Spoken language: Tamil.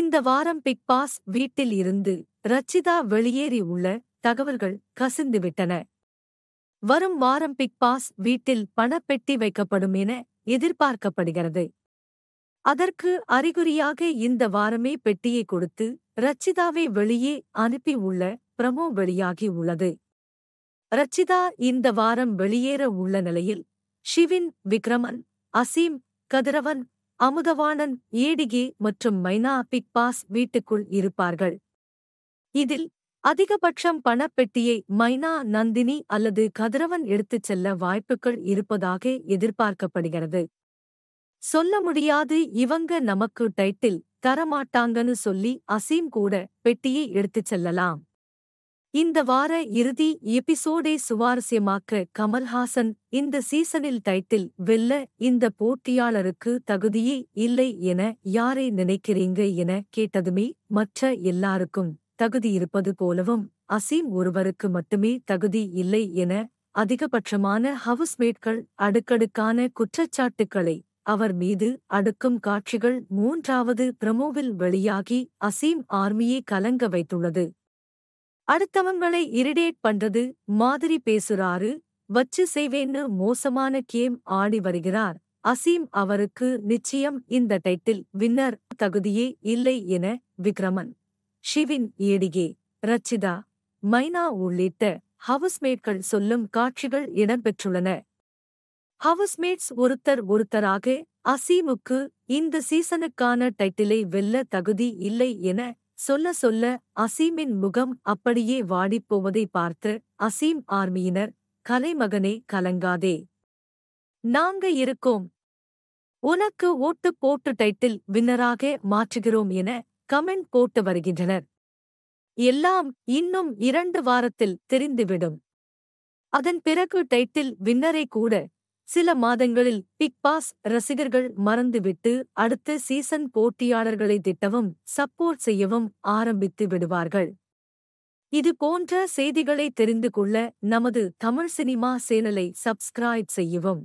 இந்த வாரம் பிக் பாஸ் வீட்டில் இருந்து ரச்சிதா வெளியேறி உள்ள தகவல்கள் கசிந்துவிட்டன வரும் வாரம் பிக் பாஸ் வீட்டில் பணப்பெட்டி வைக்கப்படும் என எதிர்பார்க்கப்படுகிறது அதற்கு அறிகுறியாக இந்த வாரமே பெட்டியை கொடுத்து ரச்சிதாவை வெளியே அனுப்பி உள்ள பிரமோ வெளியாகி உள்ளது ரச்சிதா இந்த வாரம் வெளியேற உள்ள நிலையில் ஷிவின் விக்ரமன் அசீம் கதிரவன் அமுதவாணன் ஏடிகே மற்றும் மைனா பிக் பாஸ் வீட்டுக்குள் இருப்பார்கள் இதில் அதிகபட்சம் பணப்பெட்டியை மைனா நந்தினி அல்லது கதிரவன் எடுத்துச் செல்ல வாய்ப்புகள் இருப்பதாக எதிர்பார்க்கப்படுகிறது சொல்ல முடியாது இவங்க நமக்கு டைட்டில் தரமாட்டாங்கன்னு சொல்லி அசீம் கூட பெட்டியை எடுத்துச் செல்லலாம் இந்த வார இறுதி எபிசோடை சுவாரஸ்யமாக்க கமல்ஹாசன் இந்த சீசனில் டைட்டில் வெல்ல இந்த போட்டியாளருக்கு தகுதியே இல்லை என யாரை நினைக்கிறீங்க என கேட்டதுமே மற்ற எல்லாருக்கும் தகுதி இருப்பது போலவும் அசீம் ஒருவருக்கு மட்டுமே தகுதி இல்லை என அதிகபட்சமான ஹவுஸ்மேட்கள் அடுக்கடுக்கான குற்றச்சாட்டுக்களை அவர் மீது அடுக்கும் காட்சிகள் மூன்றாவது பிரமோவில் வெளியாகி அசீம் ஆர்மியை கலங்க வைத்துள்ளது அடுத்தவங்களை இரிடேட் பண்றது மாதிரி பேசுறாரு வச்சு செய்வேன்னு மோசமான கேம் ஆடி வருகிறார் அசீம் அவருக்கு நிச்சயம் இந்த டைட்டில் வின்னர் தகுதியே இல்லை என விக்ரமன் ஷிவின் ஏடிகே ரச்சிதா மைனா உள்ளிட்ட ஹவுஸ்மேட்கள் சொல்லும் காட்சிகள் இடம்பெற்றுள்ளன ஹவுஸ்மேட்ஸ் ஒருத்தர் ஒருத்தராக அசீமுக்கு இந்த சீசனுக்கான டைட்டிலை வெல்ல தகுதி இல்லை என சொல்ல சொல்ல அசீமின் முகம் அப்படியே வாடிப்போவதை பார்த்து அசீம் ஆர்மியினர் கலைமகனே கலங்காதே நாங்க இருக்கோம் உனக்கு ஓட்டு போட்டு டைட்டில் வின்னராக மாற்றுகிறோம் என கமெண்ட் போட்டு வருகின்றனர் எல்லாம் இன்னும் இரண்டு வாரத்தில் தெரிந்துவிடும் அதன் பிறகு டைட்டில் வின்னரை கூட சில மாதங்களில் பிக் பாஸ் ரசிகர்கள் மறந்துவிட்டு அடுத்த சீசன் போட்டியாளர்களை திட்டவும் சப்போர்ட் செய்யவும் ஆரம்பித்து விடுவார்கள் இது போன்ற செய்திகளை தெரிந்து கொள்ள நமது தமிழ் சினிமா சேனலை சப்ஸ்கிரைப் செய்யவும்